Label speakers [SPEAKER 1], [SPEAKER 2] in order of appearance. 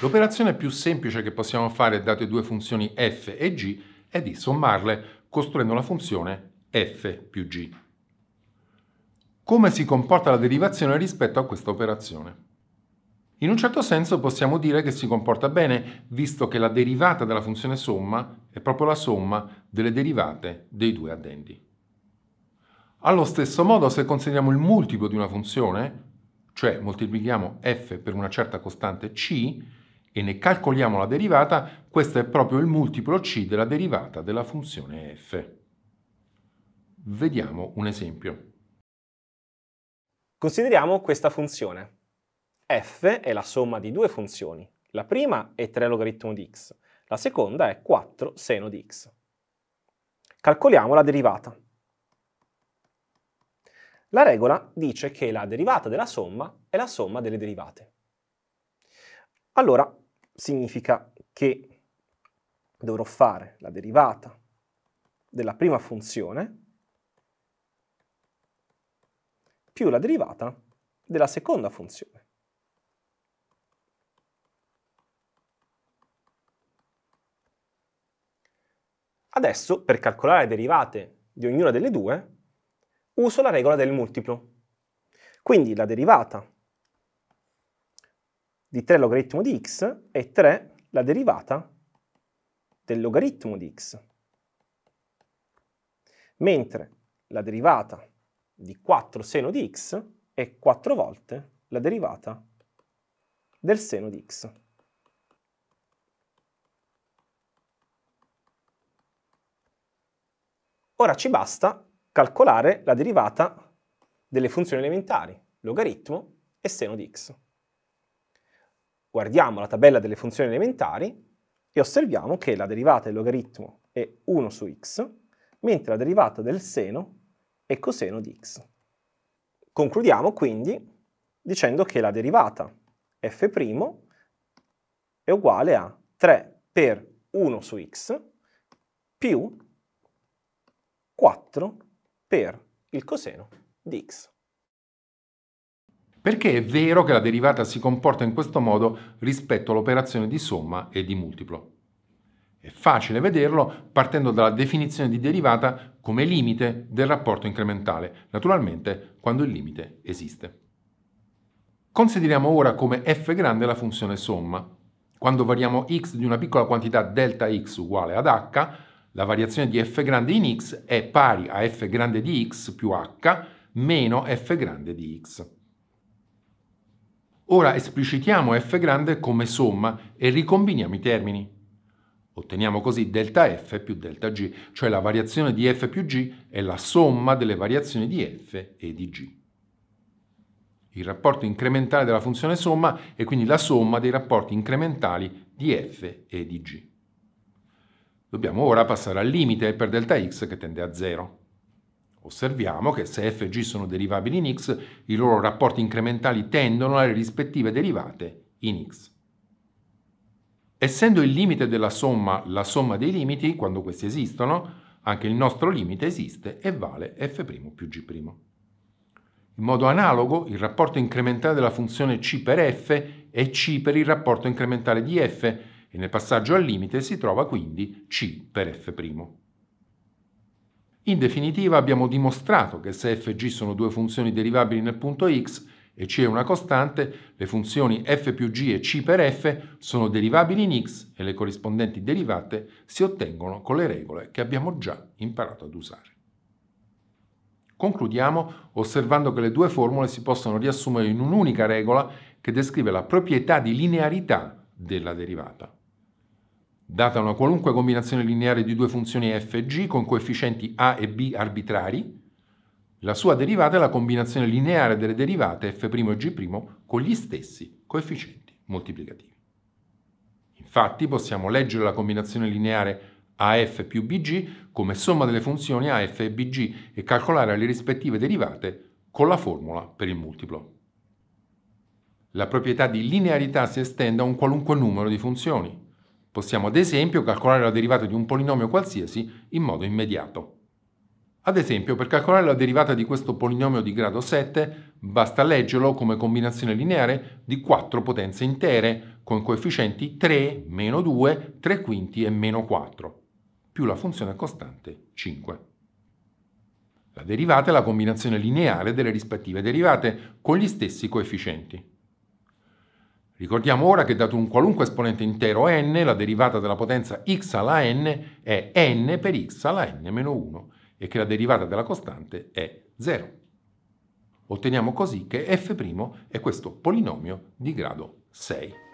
[SPEAKER 1] L'operazione più semplice che possiamo fare date due funzioni f e g è di sommarle costruendo la funzione f più g. Come si comporta la derivazione rispetto a questa operazione? In un certo senso possiamo dire che si comporta bene, visto che la derivata della funzione somma è proprio la somma delle derivate dei due addendi. Allo stesso modo, se consideriamo il multiplo di una funzione, cioè moltiplichiamo f per una certa costante c, e ne calcoliamo la derivata, questo è proprio il multiplo c della derivata della funzione f. Vediamo un esempio.
[SPEAKER 2] Consideriamo questa funzione. f è la somma di due funzioni. La prima è 3 logaritmo di x, la seconda è 4 seno di x. Calcoliamo la derivata. La regola dice che la derivata della somma è la somma delle derivate. Allora, significa che dovrò fare la derivata della prima funzione più la derivata della seconda funzione. Adesso, per calcolare le derivate di ognuna delle due, uso la regola del multiplo. Quindi la derivata di 3 logaritmo di x e 3 la derivata del logaritmo di x. Mentre la derivata di 4 seno di x è 4 volte la derivata del seno di x. Ora ci basta calcolare la derivata delle funzioni elementari, logaritmo e seno di x guardiamo la tabella delle funzioni elementari e osserviamo che la derivata del logaritmo è 1 su x, mentre la derivata del seno è coseno di x. Concludiamo quindi dicendo che la derivata f' è uguale a 3 per 1 su x più 4 per il coseno di x.
[SPEAKER 1] Perché è vero che la derivata si comporta in questo modo rispetto all'operazione di somma e di multiplo. È facile vederlo partendo dalla definizione di derivata come limite del rapporto incrementale, naturalmente quando il limite esiste. Consideriamo ora come f grande la funzione somma. Quando variamo x di una piccola quantità delta x uguale ad h, la variazione di f grande in x è pari a f grande di x più h meno f grande di x. Ora esplicitiamo f grande come somma e ricombiniamo i termini. Otteniamo così delta f più delta g, cioè la variazione di f più g è la somma delle variazioni di f e di g. Il rapporto incrementale della funzione somma è quindi la somma dei rapporti incrementali di f e di g. Dobbiamo ora passare al limite per delta x che tende a 0. Osserviamo che se f e g sono derivabili in x, i loro rapporti incrementali tendono alle rispettive derivate in x. Essendo il limite della somma la somma dei limiti, quando questi esistono, anche il nostro limite esiste e vale f' più g'. In modo analogo, il rapporto incrementale della funzione c per f è c per il rapporto incrementale di f e nel passaggio al limite si trova quindi c per f'. In definitiva abbiamo dimostrato che se f e g sono due funzioni derivabili nel punto x e c è una costante, le funzioni f più g e c per f sono derivabili in x e le corrispondenti derivate si ottengono con le regole che abbiamo già imparato ad usare. Concludiamo osservando che le due formule si possono riassumere in un'unica regola che descrive la proprietà di linearità della derivata data una qualunque combinazione lineare di due funzioni f e g con coefficienti a e b arbitrari, la sua derivata è la combinazione lineare delle derivate f' e g' con gli stessi coefficienti moltiplicativi. Infatti possiamo leggere la combinazione lineare AF più BG come somma delle funzioni AF e BG e calcolare le rispettive derivate con la formula per il multiplo. La proprietà di linearità si estende a un qualunque numero di funzioni, Possiamo ad esempio calcolare la derivata di un polinomio qualsiasi in modo immediato. Ad esempio, per calcolare la derivata di questo polinomio di grado 7, basta leggerlo come combinazione lineare di 4 potenze intere, con coefficienti 3, meno 2, 3 quinti e meno 4, più la funzione costante 5. La derivata è la combinazione lineare delle rispettive derivate con gli stessi coefficienti. Ricordiamo ora che dato un qualunque esponente intero n, la derivata della potenza x alla n è n per x alla n 1 e che la derivata della costante è 0. Otteniamo così che f' è questo polinomio di grado 6.